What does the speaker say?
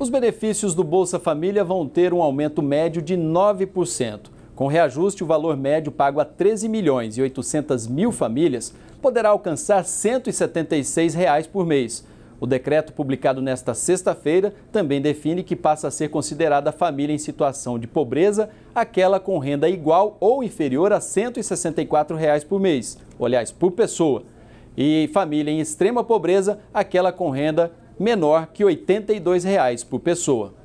Os benefícios do Bolsa Família vão ter um aumento médio de 9%. Com reajuste, o valor médio pago a 13 milhões e 800 mil famílias poderá alcançar R$ 176 reais por mês. O decreto publicado nesta sexta-feira também define que passa a ser considerada a família em situação de pobreza aquela com renda igual ou inferior a R$ 164 reais por mês, ou, aliás, por pessoa, e família em extrema pobreza aquela com renda menor que R$ 82,00 por pessoa.